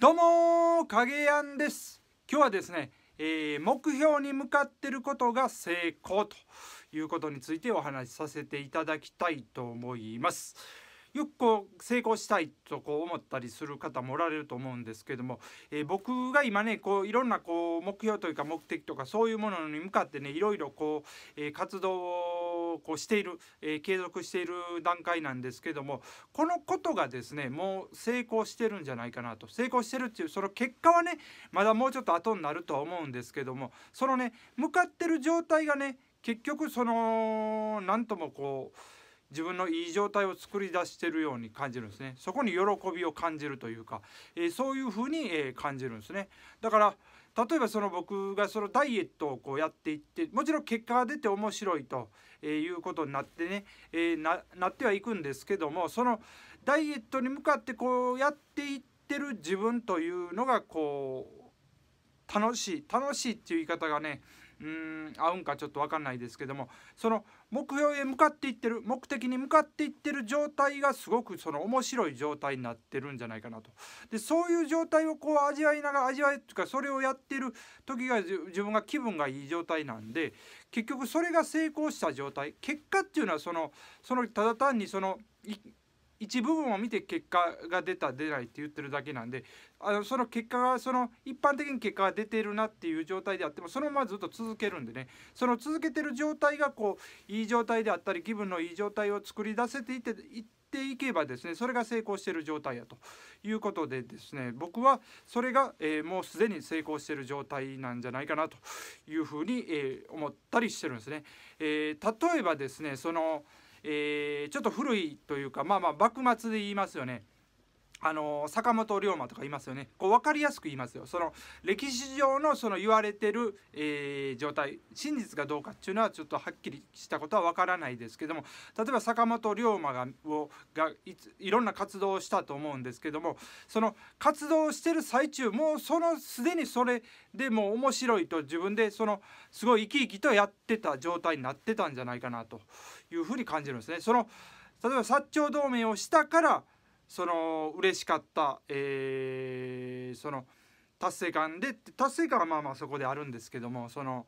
どうも影やんです今日はですね、えー、目標に向かってることが成功ということについてお話しさせていただきたいと思いますよくこう成功したいとこう思ったりする方もおられると思うんですけども、えー、僕が今ねこういろんなこう目標というか目的とかそういうものに向かってねいろいろこう、えー、活動ををこうしている、えー、継続している段階なんですけどもこのことがですねもう成功してるんじゃないかなと成功してるっていうその結果はねまだもうちょっと後になるとは思うんですけどもそのね向かってる状態がね結局その何ともこう自分のいい状態を作り出してるように感じるんですねそこに喜びを感じるというか、えー、そういうふうに、えー、感じるんですねだから例えばその僕がそのダイエットをこうやっていってもちろん結果が出て面白いということになってね、えななってはいくんですけどもそのダイエットに向かってこうやっていってる自分というのがこう楽しい楽しいっていう言い方がねうん合うんかちょっと分かんないですけどもその目標へ向かっていってる目的に向かっていってる状態がすごくその面白い状態になってるんじゃないかなとでそういう状態をこう味わいながら味わいというかそれをやってる時が自分が気分がいい状態なんで結局それが成功した状態結果っていうのはそのそのただ単にその一部分を見て結果が出た出ないって言ってるだけなんであのその結果がその一般的に結果が出てるなっていう状態であってもそのままずっと続けるんでねその続けてる状態がこういい状態であったり気分のいい状態を作り出せていっていっていけばですねそれが成功してる状態やということでですね僕はそれが、えー、もうすでに成功してる状態なんじゃないかなというふうに、えー、思ったりしてるんですね。えー、例えばですねそのえー、ちょっと古いというかまあまあ幕末で言いますよねあの坂本龍馬とかいますよねこう分かりやすく言いますよその歴史上のその言われてる、えー、状態真実がどうかっていうのはちょっとはっきりしたことは分からないですけども例えば坂本龍馬がをがいついろんな活動をしたと思うんですけどもその活動してる最中もうそのすでにそれでもう面白いと自分でそのすごい生き生きとやってた状態になってたんじゃないかなというふうに感じるんですね。その例えば薩長同盟をしたからその嬉しかった、えー、その達成感で達成感はまあまあそこであるんですけどもその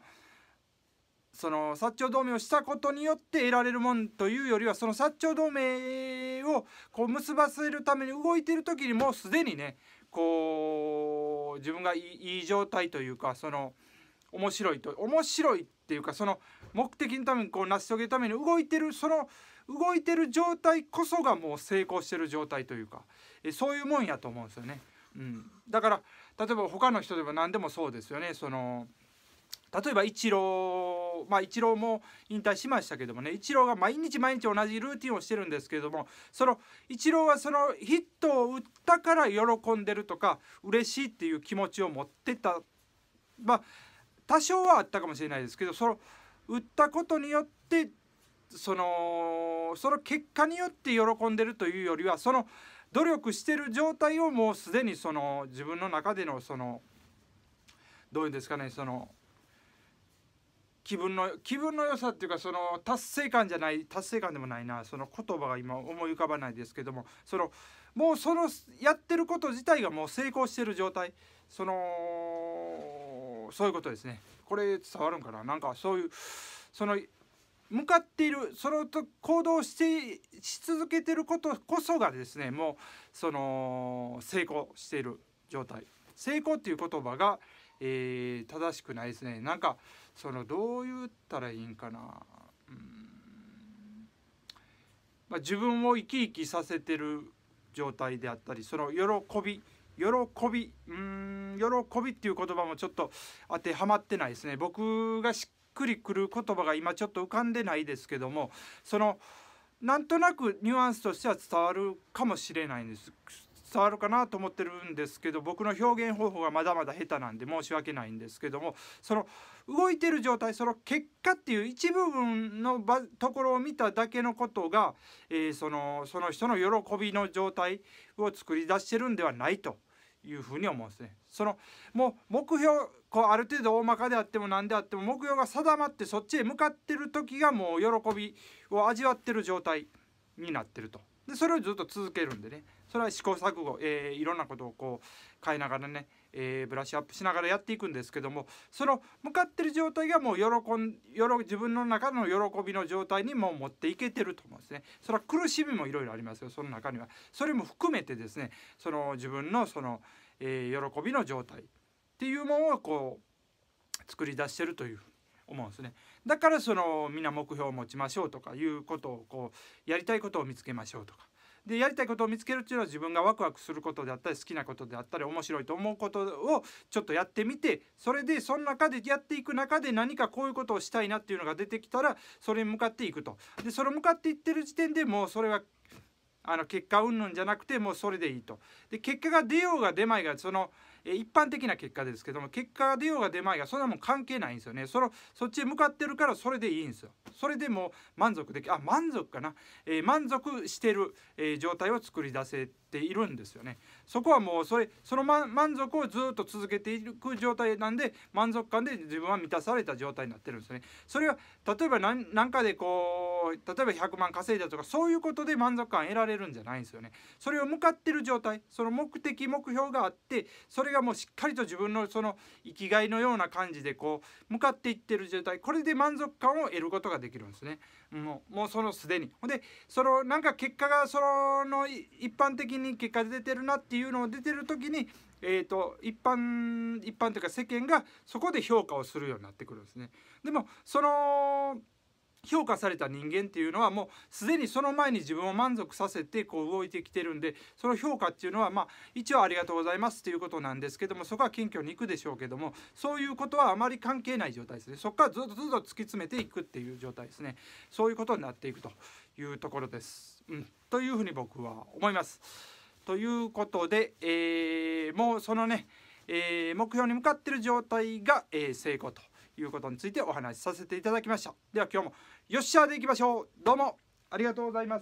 その薩長同盟をしたことによって得られるもんというよりはその薩長同盟をこう結ばせるために動いてる時にもうすでにねこう自分がいい状態というかその面白いと面白いっていうかその目的のためにこう成し遂げるために動いてるその。動いてる状態こそがもう成功してる状態というか、えそういうもんやと思うんですよね。うん、だから例えば他の人でも何でもそうですよね。その例えばイチローまあイチローも引退しましたけどもねイチローが毎日毎日同じルーティンをしてるんですけどもそのイチローはそのヒットを打ったから喜んでるとか嬉しいっていう気持ちを持ってたまあ多少はあったかもしれないですけどその打ったことによってそのその結果によって喜んでるというよりはその努力してる状態をもうすでにその自分の中でのそのどういうんですかねその気分の気分の良さっていうかその達成感じゃない達成感でもないなその言葉が今思い浮かばないですけどもそのもうそのやってること自体がもう成功してる状態そのそういうことですねこれ伝わるんかななんかそういうその向かっているそれ行動してし続けてることこそがですねもうその成功している状態成功っていう言葉が、えー、正しくないですねなんかそのどう言ったらいいんかなまあ、自分を生き生きさせてる状態であったりその喜び喜びうん喜びっていう言葉もちょっと当てはまってないですね僕がしっくりくる言葉が今ちょっと浮かんでないですけどもそのなんとなくニュアンスとしては伝わるかもしれないんです伝わるかなと思ってるんですけど僕の表現方法がまだまだ下手なんで申し訳ないんですけどもその動いてる状態その結果っていう一部分のところを見ただけのことが、えー、そのその人の喜びの状態を作り出してるんではないというふうに思うんですね。そのもう目標こうある程度大まかであっても何であっても目標が定まってそっちへ向かってる時がもう喜びを味わってる状態になってるとでそれをずっと続けるんでねそれは試行錯誤、えー、いろんなことをこう変えながらね、えー、ブラッシュアップしながらやっていくんですけどもその向かってる状態がもう喜ん自分の中の喜びの状態にもう持っていけてると思うんですねそれは苦しみもいろいろありますよその中にはそれも含めてですねその自分のその、えー、喜びの状態っていうものをこう作り出してるという思うんですね。だからそのみんな目標を持ちましょうとかいうことをこうやりたいことを見つけましょうとか。でやりたいことを見つけるっていうのは自分がワクワクすることであったり好きなことであったり面白いと思うことをちょっとやってみてそれでその中でやっていく中で何かこういうことをしたいなっていうのが出てきたらそれに向かっていくと。でそれ向かっていってる時点でもうそれはあの結果云々じゃなくてもうそれでいいと。で結果が出ようが出まいがそのえ一般的な結果ですけども結果が出ようが出まいがそんなもん関係ないんですよねそのそっちへ向かってるからそれでいいんですよそれでも満足できあ満足かな、えー、満足してる、えー、状態を作り出せているんですよねそこはもうそれその、ま、満足をずっと続けていく状態なんで満足感で自分は満たされた状態になってるんですねそれは例えば何何かでこう例えば100万稼いだとかそういうことで満足感得られるんじゃないんですよねそれを向かってる状態その目的目標があってそれれがもうしっかりと自分のその生きがいのような感じでこう向かっていってる状態これで満足感を得ることができるんですねもうもうそのすでにほんでそのなんか結果がその一般的に結果出てるなっていうのを出てる時にえーと一般一般というか世間がそこで評価をするようになってくるんですね。でもその評価された人間っていうのはもうすでにその前に自分を満足させてこう動いてきてるんでその評価っていうのはまあ一応ありがとうございますっていうことなんですけどもそこは謙虚に行くでしょうけどもそういうことはあまり関係ない状態ですねそこからずっとずっと突き詰めていくっていう状態ですねそういうことになっていくというところです。うん、というふうに僕は思います。ということで、えー、もうそのね、えー、目標に向かってる状態が、えー、成功と。いうことについてお話しさせていただきましたでは今日もよっしゃーでいきましょうどうもありがとうございます